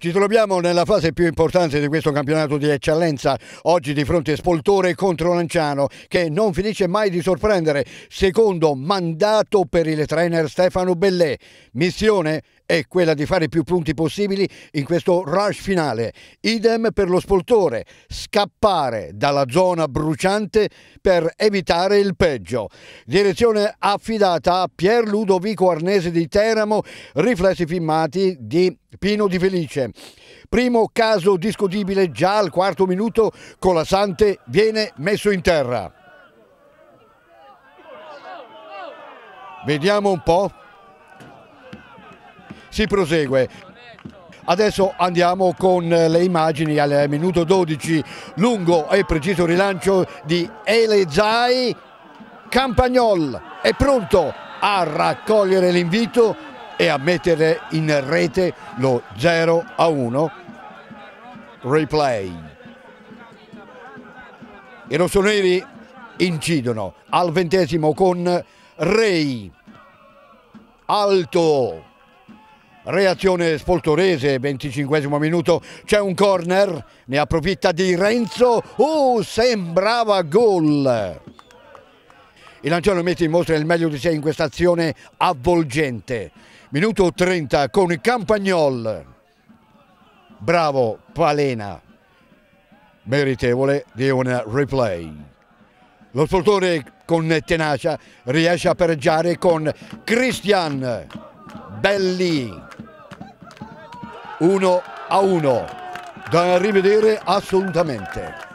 Ci troviamo nella fase più importante di questo campionato di eccellenza, oggi di fronte Spoltore contro Lanciano che non finisce mai di sorprendere, secondo mandato per il trainer Stefano Bellè, missione è quella di fare più punti possibili in questo rush finale. Idem per lo spoltore, scappare dalla zona bruciante per evitare il peggio. Direzione affidata a Pier Ludovico Arnese di Teramo, riflessi filmati di Pino Di Felice. Primo caso discutibile già al quarto minuto, Colasante viene messo in terra. Vediamo un po' si prosegue. Adesso andiamo con le immagini al minuto 12, lungo e preciso rilancio di Elezai. Campagnol è pronto a raccogliere l'invito e a mettere in rete lo 0 a 1. Replay. I rossoneri incidono al ventesimo con Rei. Alto. Reazione spoltorese, 25 minuto, c'è un corner, ne approfitta di Renzo, oh sembrava gol! Il Lanciano mette in mostra il meglio di sé in questa azione avvolgente. Minuto 30 con Campagnol. Bravo Palena, meritevole di un replay. Lo spoltore con tenacia riesce a pareggiare con Christian Belli. 1 a 1 da rivedere assolutamente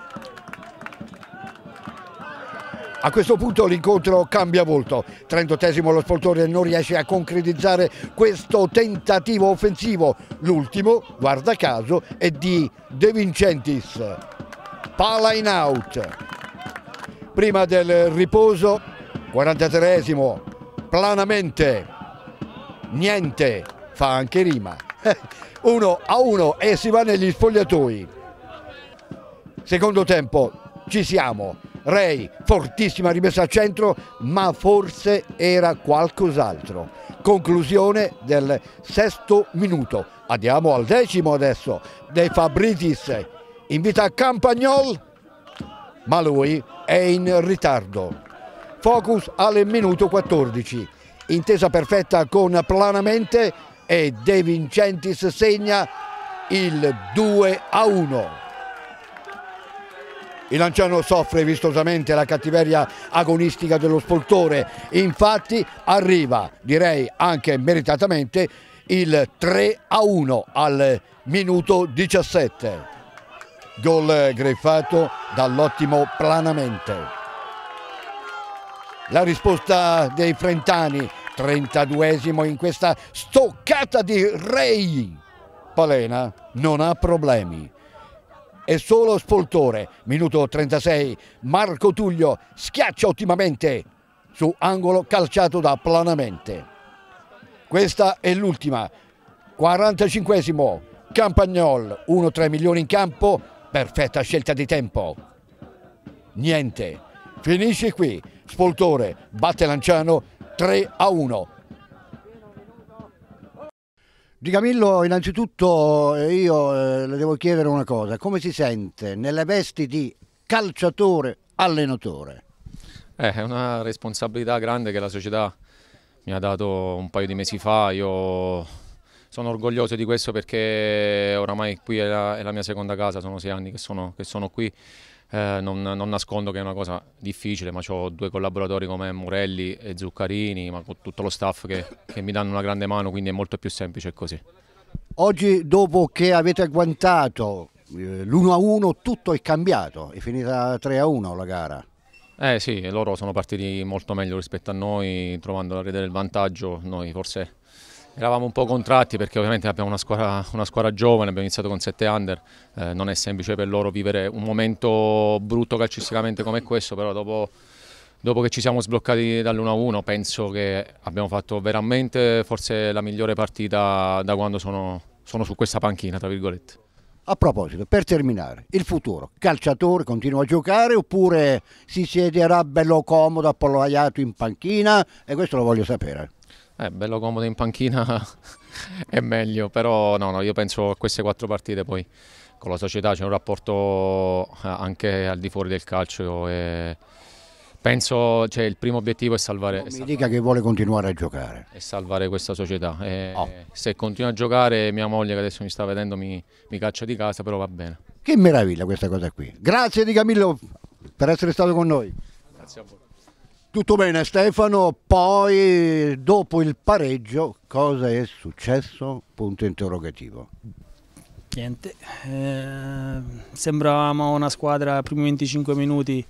a questo punto l'incontro cambia volto, 38 esimo lo spoltore non riesce a concretizzare questo tentativo offensivo, l'ultimo, guarda caso, è di De Vincentis, pala in out, prima del riposo, 43 esimo planamente, niente, fa anche rima. 1 a 1 e si va negli sfogliatoi Secondo tempo, ci siamo. Ray fortissima rimessa al centro, ma forse era qualcos'altro. Conclusione del sesto minuto. Andiamo al decimo adesso, De Fabritis. Invita Campagnol, ma lui è in ritardo. Focus al minuto 14. Intesa perfetta con Planamente e De Vincentis segna il 2 a 1. Il Lanciano soffre vistosamente la cattiveria agonistica dello spoltore, infatti arriva, direi anche meritatamente, il 3 a 1 al minuto 17. Gol greffato dall'ottimo Planamente. La risposta dei Frentani 32esimo in questa stoccata di Rei. Palena non ha problemi. È solo Spoltore, minuto 36, Marco Tullio schiaccia ottimamente su angolo calciato da Planamente. Questa è l'ultima, 45esimo, Campagnol, 1-3 milioni in campo, perfetta scelta di tempo. Niente, finisce qui, Spoltore batte Lanciano 3 a 1. Di Camillo innanzitutto eh, io eh, le devo chiedere una cosa, come si sente nelle vesti di calciatore allenatore? Eh, è una responsabilità grande che la società mi ha dato un paio di mesi fa, io sono orgoglioso di questo perché oramai qui è la, è la, mia seconda casa, sono sei anni che sono, che sono qui. Eh, non, non, nascondo che è una cosa difficile, ma ho due collaboratori come Morelli e Zuccarini, ma con tutto lo staff che, che mi danno una grande mano, quindi è molto più semplice così. Oggi dopo che avete agguantato eh, l'1-1 tutto è cambiato, è finita 3-1 la gara. Eh sì, loro sono partiti molto meglio rispetto a noi, trovando la rete del vantaggio, noi forse Eravamo un po' contratti perché ovviamente abbiamo una squadra, una squadra giovane, abbiamo iniziato con 7 under, eh, non è semplice per loro vivere un momento brutto calcisticamente come questo, però dopo, dopo che ci siamo sbloccati dall'1-1 penso che abbiamo fatto veramente forse la migliore partita da quando sono, sono su questa panchina, tra virgolette. A proposito, per terminare, il futuro, calciatore continua a giocare oppure si siederà bello comodo, appollaiato in panchina? E questo lo voglio sapere. Eh, bello comodo in panchina è meglio, però no, no, io penso a queste quattro partite poi con la società c'è un rapporto eh, anche al di fuori del calcio e penso cioè, il primo obiettivo è salvare... Non mi salvare, dica che vuole continuare a giocare. E salvare questa società. Eh, oh. Se continua a giocare mia moglie che adesso mi sta vedendo mi, mi caccia di casa, però va bene. Che meraviglia questa cosa qui. Grazie di Camillo per essere stato con noi. Grazie a voi. Tutto bene Stefano, poi dopo il pareggio cosa è successo? Punto interrogativo. Niente, eh, sembravamo una squadra primi 25 minuti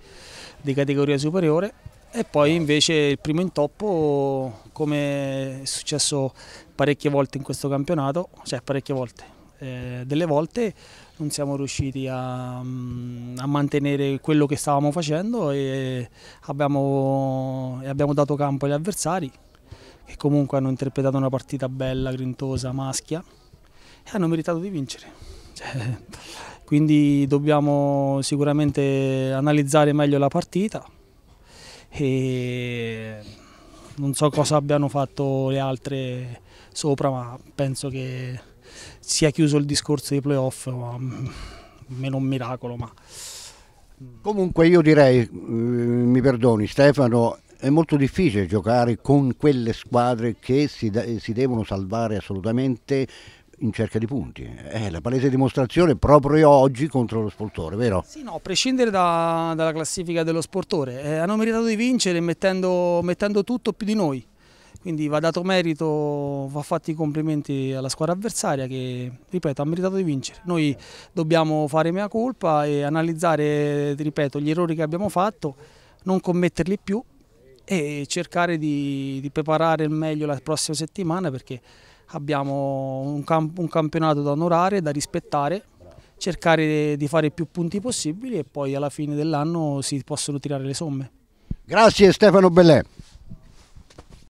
di categoria superiore e poi invece il primo intoppo come è successo parecchie volte in questo campionato, cioè parecchie volte, eh, delle volte non siamo riusciti a, mm, a, mantenere quello che stavamo facendo e abbiamo, e abbiamo dato campo agli avversari che comunque hanno interpretato una partita bella, grintosa, maschia e hanno meritato di vincere. Cioè, quindi dobbiamo sicuramente analizzare meglio la partita e non so cosa abbiano fatto le altre sopra ma penso che si è chiuso il discorso dei playoff, mm, meno un miracolo. Ma... Mm. Comunque io direi, mm, mi perdoni Stefano, è molto difficile giocare con quelle squadre che si, si devono salvare assolutamente in cerca di punti. È la palese dimostrazione proprio oggi contro lo sportore, vero? Sì, no, a prescindere da, dalla classifica dello sportore, eh, hanno meritato di vincere mettendo, mettendo tutto più di noi. Quindi va dato merito, va fatti i complimenti alla squadra avversaria che, ripeto, ha meritato di vincere. Noi dobbiamo fare mea colpa e analizzare, ripeto, gli errori che abbiamo fatto, non commetterli più e cercare di, di preparare il meglio la prossima settimana perché abbiamo un, camp un campionato da onorare, da rispettare cercare di fare più punti possibili e poi alla fine dell'anno si possono tirare le somme. Grazie Stefano Bellè.